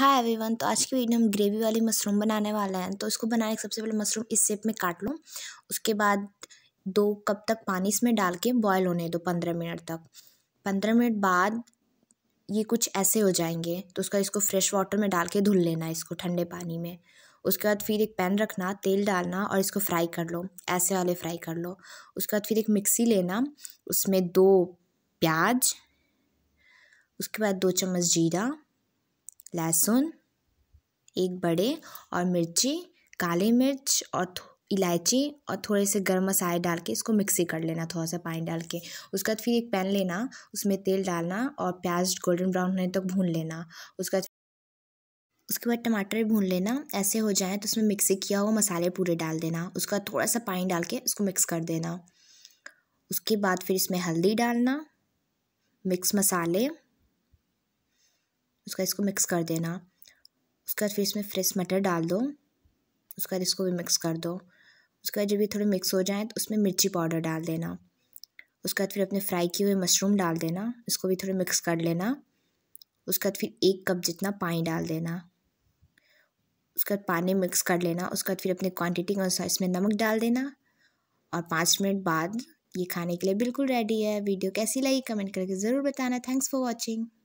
hi everyone तो आज की वीडियो हम ग्रेवी वाली मशरूम बनाने वाले हैं तो इसको बनाने के सबसे पहले मशरूम इस शेप में काट लूँ उसके बाद दो कप तक पानी इसमें डाल के बॉयल होने दो पंद्रह मिनट तक पंद्रह मिनट बाद ये कुछ ऐसे हो जाएंगे तो उसका इसको फ्रेश वाटर में डाल के धुल लेना इसको ठंडे पानी में उसके बाद फिर एक पैन रखना तेल डालना और इसको फ्राई कर लो ऐसे वाले फ्राई कर लो उसके बाद फिर एक मिक्सी लेना उसमें दो प्याज उसके बाद दो चम्मच जीरा लहसुन एक बड़े और मिर्ची काली मिर्च और इलायची और थोड़े से गर्म मसाले डाल के इसको मिक्सी कर लेना थोड़ा सा पानी डाल के उसके बाद फिर एक पैन लेना उसमें तेल डालना और प्याज गोल्डन ब्राउन होने तक भून लेना उसके बाद उसके बाद टमाटर भून लेना ऐसे हो जाए तो उसमें मिक्सी किया हुआ मसाले पूरे डाल देना उसका थोड़ा सा पानी डाल के उसको मिक्स कर देना उसके बाद फिर इसमें हल्दी डालना मिक्स मसाले उसका इसको मिक्स कर देना उसके बाद फिर इसमें फ्रेश मटर डाल दो उसके बाद इसको भी मिक्स कर दो उसके बाद जब ये थोड़े मिक्स हो जाए तो उसमें मिर्ची पाउडर डाल देना उसके बाद फिर अपने फ्राई किए हुए मशरूम डाल देना इसको भी थोड़े मिक्स कर लेना उसके बाद फिर एक कप जितना पानी डाल देना उसके बाद पानी मिक्स कर लेना उसके बाद फिर अपने क्वांटिटी के अनुसार इसमें नमक डाल देना और पाँच मिनट बाद ये खाने के लिए बिल्कुल रेडी है वीडियो कैसी लगी कमेंट करके ज़रूर बताना थैंक्स फॉर वॉचिंग